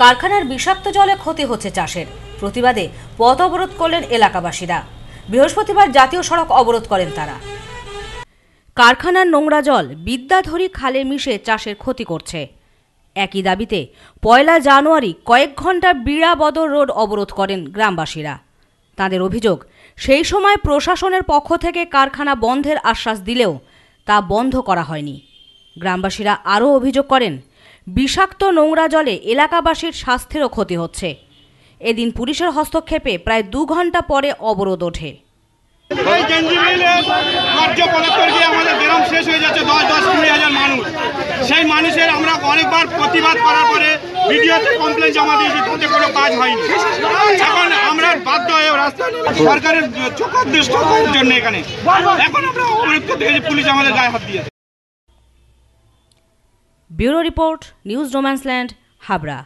কারখানার বিষাক্ত জলে ক্ষতি হচ্ছে চাষের প্রতিবাদে পথ অবরোধ করলেন এলাকাবাসীরা বৃহস্পতিবার জাতীয় সড়ক অবরোধ করেন তারা কারখানার নোংরা জল বিদ্যাধরী খালে মিশে চাষের ক্ষতি করছে একই দাবিতে পয়লা জানুয়ারি কয়েক ঘন্টা বিড়াবদর রোড অবরোধ করেন গ্রামবাসীরা তাদের অভিযোগ সেই সময় প্রশাসনের পক্ষ থেকে কারখানা বন্ধের আশ্বাস দিলেও তা বন্ধ করা হয়নি গ্রামবাসীরা আরও অভিযোগ করেন বিষাক্ত নোংরা জলে এলাকাবাসীর স্বাস্থ্যেরও ক্ষতি হচ্ছে এদিন পুলিশের হস্তক্ষেপে প্রায় দু ঘন্টা পরে অবরোধ ওঠে সেই মানুষের আমরা অনেকবার প্রতিবাদ করার পরে বিডিওতে কমপ্লেন জমা দিয়েছি তাতে কোনো কাজ হয়নি এখন আমরা বাধ্য হয়ে রাস্তা সরকারের চোখের দৃষ্টির জন্য এখানে এখন আমরা অবরোধ পুলিশ আমাদের গায়ে হাত দিয়েছে ব্যুরো রিপোর্ট নিউজ রোম্যান্সল্যান্ড হাবড়া